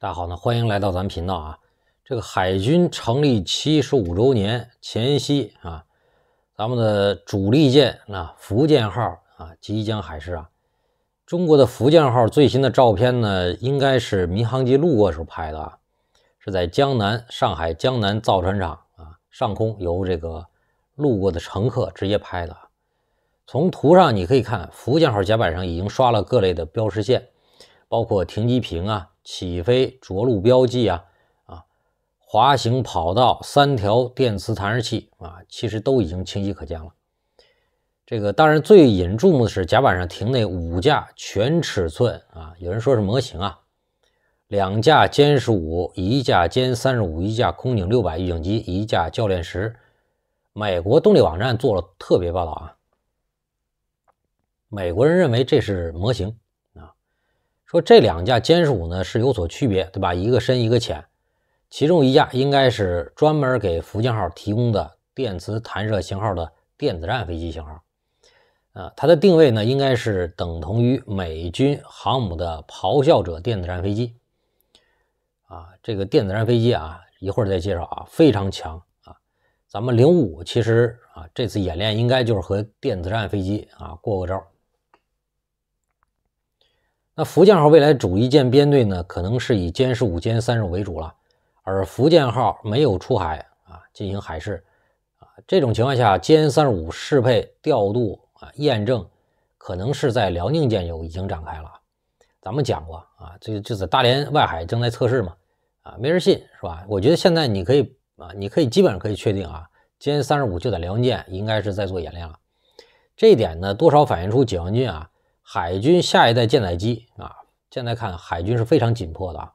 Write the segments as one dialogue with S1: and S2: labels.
S1: 大家好，呢欢迎来到咱频道啊！这个海军成立七十五周年前夕啊，咱们的主力舰那福建号啊即将海试啊。中国的福建号最新的照片呢，应该是民航机路过时候拍的啊，是在江南上海江南造船厂啊上空由这个路过的乘客直接拍的。从图上你可以看，福建号甲板上已经刷了各类的标识线，包括停机坪啊。起飞、着陆标记啊啊，滑行跑道三条电磁弹射器啊，其实都已经清晰可见了。这个当然最引注目的是甲板上停那五架全尺寸啊，有人说是模型啊，两架歼十五，一架歼三十五，一架空警六百预警机，一架教练十。美国动力网站做了特别报道啊，美国人认为这是模型。说这两架歼十五呢是有所区别，对吧？一个深一个浅，其中一架应该是专门给福建号提供的电磁弹射型号的电子战飞机型号，呃，它的定位呢应该是等同于美军航母的咆哮者电子战飞机，啊，这个电子战飞机啊一会儿再介绍啊，非常强啊，咱们零五其实啊这次演练应该就是和电子战飞机啊过个招。那福建号未来主一舰编队呢，可能是以歼十五、歼三十五为主了，而福建号没有出海啊，进行海试啊。这种情况下，歼三十五适配调度啊验证，可能是在辽宁舰有已经展开了。咱们讲过啊，这个就在大连外海正在测试嘛，啊，没人信是吧？我觉得现在你可以啊，你可以基本上可以确定啊，歼三十五就在辽宁舰应该是在做演练了。这一点呢，多少反映出解放军啊。海军下一代舰载机啊，现在看海军是非常紧迫的啊。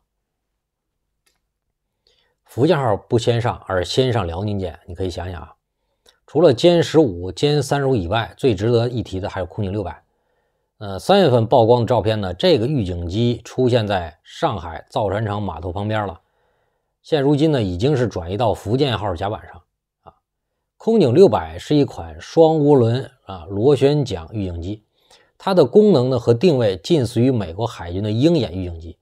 S1: 福建号不先上，而先上辽宁舰，你可以想想啊。除了歼十五、歼三十以外，最值得一提的还有空警六百。呃，三月份曝光的照片呢，这个预警机出现在上海造船厂码头旁边了。现如今呢，已经是转移到福建号甲板上啊。空警六百是一款双涡轮啊螺旋桨预警机。它的功能呢和定位近似于美国海军的鹰眼预警机，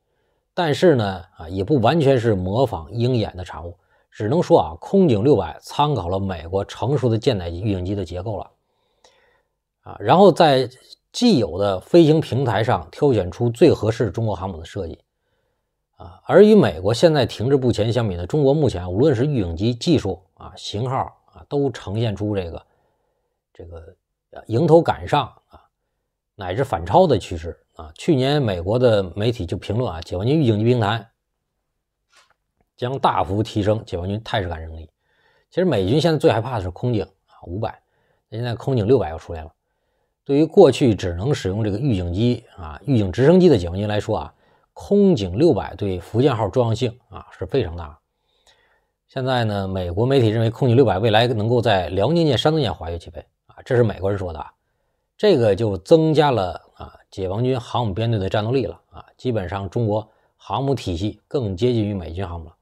S1: 但是呢啊也不完全是模仿鹰眼的产物，只能说啊空警六百参考了美国成熟的舰载机预警机的结构了，啊然后在既有的飞行平台上挑选出最合适中国航母的设计，啊而与美国现在停滞不前相比呢，中国目前无论是预警机技术啊型号啊都呈现出这个这个迎头赶上啊。乃至反超的趋势啊！去年美国的媒体就评论啊，解放军预警机平台将大幅提升解放军态势感能力。其实美军现在最害怕的是空警啊，五百。现在空警六百又出来了。对于过去只能使用这个预警机啊、预警直升机的解放军来说啊，空警六百对福建号重要性啊是非常大。现在呢，美国媒体认为空警六百未来能够在辽宁舰、山东舰滑跃起飞啊，这是美国人说的。啊。这个就增加了啊，解放军航母编队的战斗力了啊！基本上中国航母体系更接近于美军航母了。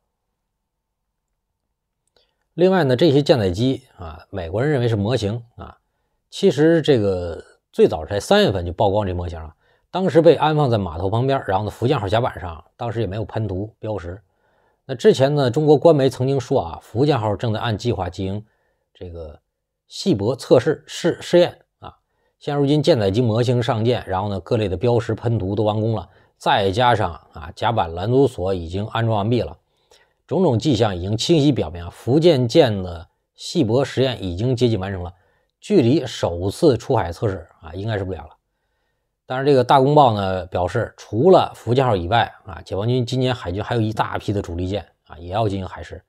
S1: 另外呢，这些舰载机啊，美国人认为是模型啊。其实这个最早在三月份就曝光这模型了，当时被安放在码头旁边，然后呢，福建号甲板上，当时也没有喷涂标识。那之前呢，中国官媒曾经说啊，福建号正在按计划进行这个细薄测试试试验。现如今舰载机模型上舰，然后呢，各类的标识喷涂都完工了，再加上啊，甲板拦阻索已经安装完毕了，种种迹象已经清晰表明啊，福建舰的系泊实验已经接近完成了，距离首次出海测试啊，应该是不远了。但是这个大公报呢表示，除了福建号以外啊，解放军今年海军还有一大批的主力舰啊，也要进行海试，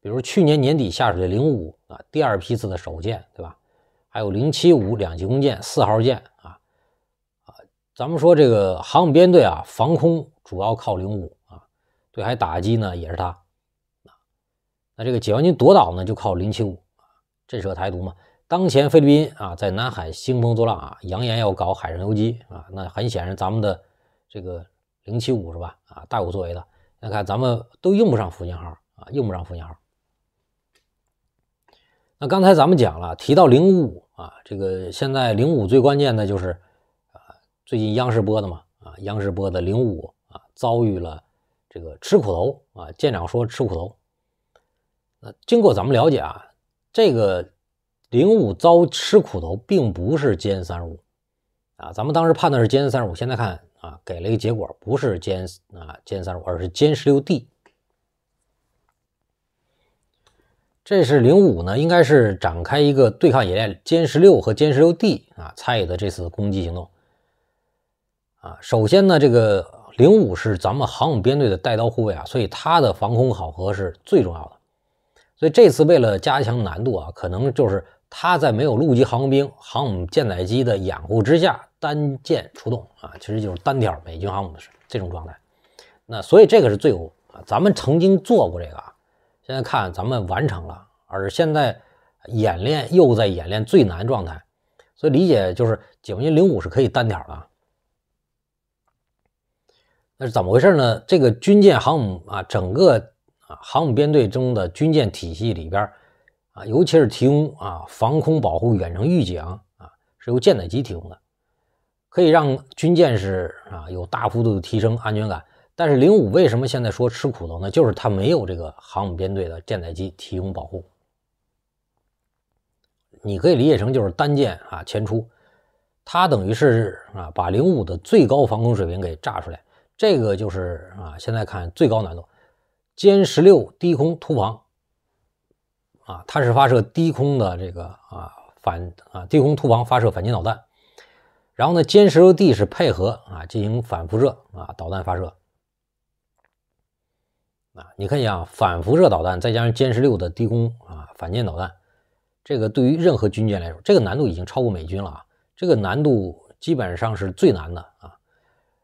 S1: 比如去年年底下水的零五啊，第二批次的首舰，对吧？还有零七五两栖攻舰四号舰啊啊，咱们说这个航母编队啊，防空主要靠零五啊，对海打击呢也是它啊。那这个解放军夺岛呢，就靠零七五啊，震慑台独嘛。当前菲律宾啊在南海兴风作浪啊，扬言要搞海上游击啊，那很显然咱们的这个零七五是吧啊大有作为的。那看咱们都用不上福建号啊，用不上福建号。那刚才咱们讲了，提到零五五啊，这个现在零五最关键的就是，啊，最近央视播的嘛，啊，央视播的零五啊遭遇了这个吃苦头啊，舰长说吃苦头。那经过咱们了解啊，这个零五遭吃苦头并不是歼三十五啊，咱们当时判断是歼三十五，现在看啊，给了一个结果，不是歼啊歼三十五，而是歼十六 D。这是零五呢，应该是展开一个对抗演练，歼十六和歼十六 D 啊参与的这次攻击行动。啊，首先呢，这个零五是咱们航母编队的带刀护卫啊，所以它的防空考核是最重要的。所以这次为了加强难度啊，可能就是它在没有陆基航空兵、航母舰载机的掩护之下单舰出动啊，其实就是单挑美军航母的这种状态。那所以这个是最有啊，咱们曾经做过这个啊。现在看咱们完成了，而现在演练又在演练最难状态，所以理解就是解放军零五是可以单挑了。那是怎么回事呢？这个军舰航母啊，整个啊航母编队中的军舰体系里边啊，尤其是提供啊防空保护、远程预警啊，是由舰载机提供的，可以让军舰是啊有大幅度的提升安全感。但是零五为什么现在说吃苦头呢？就是它没有这个航母编队的舰载机提供保护。你可以理解成就是单舰啊前出，它等于是啊把零五的最高防空水平给炸出来。这个就是啊现在看最高难度，歼十六低空突防啊，它是发射低空的这个啊反啊低空突防发射反舰导弹，然后呢歼十六 D 是配合啊进行反辐射啊导弹发射。啊，你看一下反辐射导弹，再加上歼十六的低空啊，反舰导弹，这个对于任何军舰来说，这个难度已经超过美军了啊！这个难度基本上是最难的啊！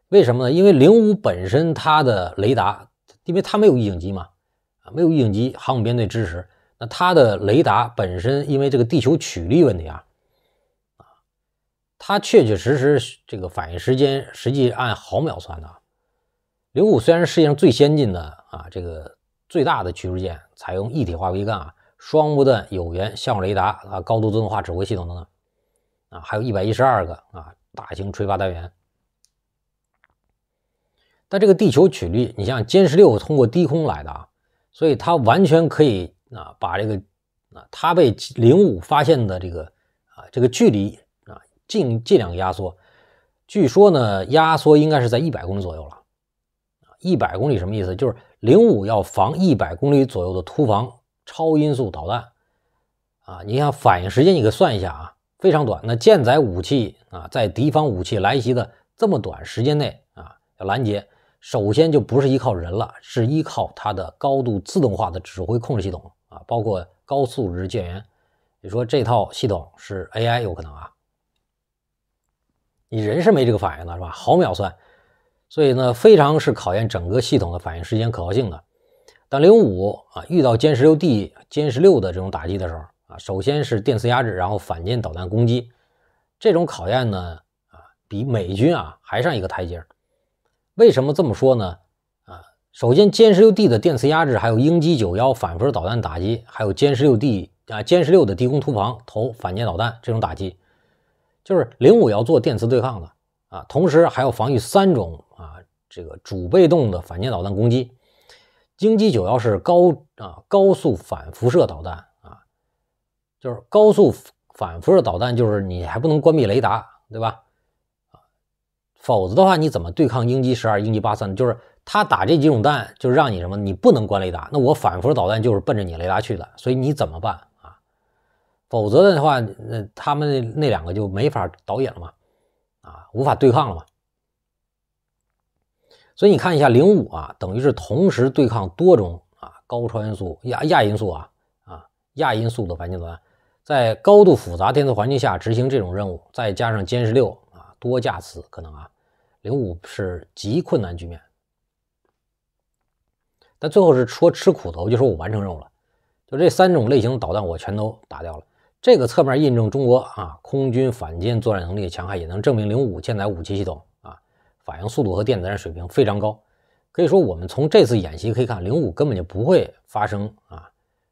S1: 为什么呢？因为零五本身它的雷达，因为它没有预警机嘛，啊，没有预警机，航母编队支持，那它的雷达本身因为这个地球曲率问题啊，啊，它确确实实这个反应时间实际按毫秒算的。啊。零五虽然世界上最先进的啊，这个最大的驱逐舰，采用一体化桅杆啊，双波段有源相控雷达啊，高度自动化指挥系统等等啊，还有一百一十二个啊大型垂发单元。但这个地球曲率，你像歼十六通过低空来的啊，所以它完全可以啊把这个啊它被零五发现的这个啊这个距离啊尽尽量压缩。据说呢，压缩应该是在一百公里左右了。一百公里什么意思？就是零五要防一百公里左右的突防超音速导弹啊！你想反应时间，你给算一下啊，非常短。那舰载武器啊，在敌方武器来袭的这么短时间内啊，要拦截，首先就不是依靠人了，是依靠它的高度自动化的指挥控制系统啊，包括高素质舰员。你说这套系统是 AI 有可能啊？你人是没这个反应的，是吧？毫秒算。所以呢，非常是考验整个系统的反应时间可靠性的。当零五啊遇到歼十六 D、歼十六的这种打击的时候啊，首先是电磁压制，然后反舰导弹攻击，这种考验呢啊比美军啊还上一个台阶。为什么这么说呢？啊，首先歼十六 D 的电磁压制，还有鹰击九幺反辐射导弹打击，还有歼十六 D 啊歼十六的低空突防投反舰导弹这种打击，就是零五要做电磁对抗的。啊，同时还要防御三种啊，这个主被动的反舰导弹攻击。鹰击九幺是高啊高速反辐射导弹啊，就是高速反辐射导弹，就是你还不能关闭雷达，对吧？啊，否则的话你怎么对抗鹰击十二、鹰击八三？就是他打这几种弹，就让你什么，你不能关雷达，那我反辐射导弹就是奔着你雷达去的，所以你怎么办啊？否则的话，那他们那两个就没法导演了嘛。啊，无法对抗了嘛？所以你看一下零五啊，等于是同时对抗多种啊高超音速、亚亚音速啊啊亚音速的反舰导弹，在高度复杂电磁环境下执行这种任务，再加上歼十六啊多架次可能啊，零五是极困难局面。但最后是说吃苦头，就说我完成任务了，就这三种类型的导弹我全都打掉了。这个侧面印证中国啊，空军反舰作战能力强悍，也能证明零五舰载武器系统啊，反应速度和电子战水平非常高。可以说，我们从这次演习可以看，零五根本就不会发生啊，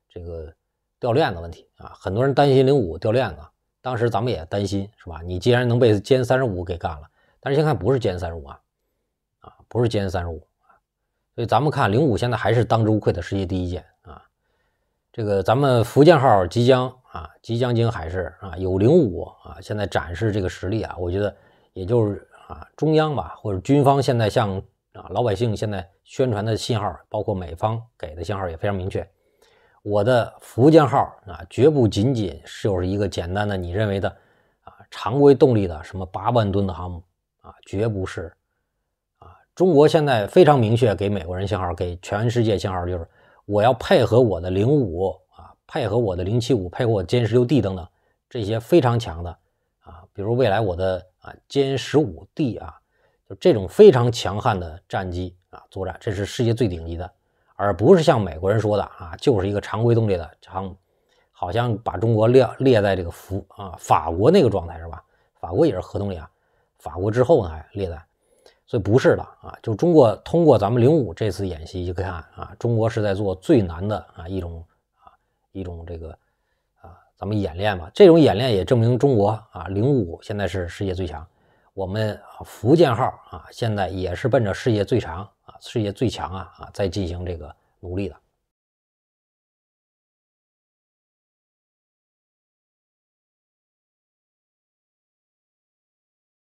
S1: 这个掉链子问题啊。很多人担心零五掉链子，当时咱们也担心，是吧？你既然能被歼三十五给干了，但是现在不是歼三十五啊，啊，不是歼三十五啊。所以咱们看零五现在还是当之无愧的世界第一舰啊。这个咱们福建号即将。啊，即将经海事啊，有零五啊，现在展示这个实力啊，我觉得也就是啊，中央吧或者军方现在向啊老百姓现在宣传的信号，包括美方给的信号也非常明确。我的福建号啊，绝不仅仅就是一个简单的你认为的啊常规动力的什么八万吨的航母啊，绝不是啊。中国现在非常明确给美国人信号，给全世界信号，就是我要配合我的零五。配合我的零七五，配合我歼十六 D 等等这些非常强的啊，比如未来我的啊歼十五 D 啊，就这种非常强悍的战机啊作战，这是世界最顶级的，而不是像美国人说的啊，就是一个常规动力的航母，好像把中国列列在这个服啊法国那个状态是吧？法国也是核动力啊，法国之后呢还列在，所以不是的啊，就中国通过咱们零五这次演习以看啊，中国是在做最难的啊一种。一种这个啊，咱们演练嘛，这种演练也证明中国啊，零五现在是世界最强，我们福建号啊，现在也是奔着世界最长啊、世界最强啊啊，在进行这个努力的。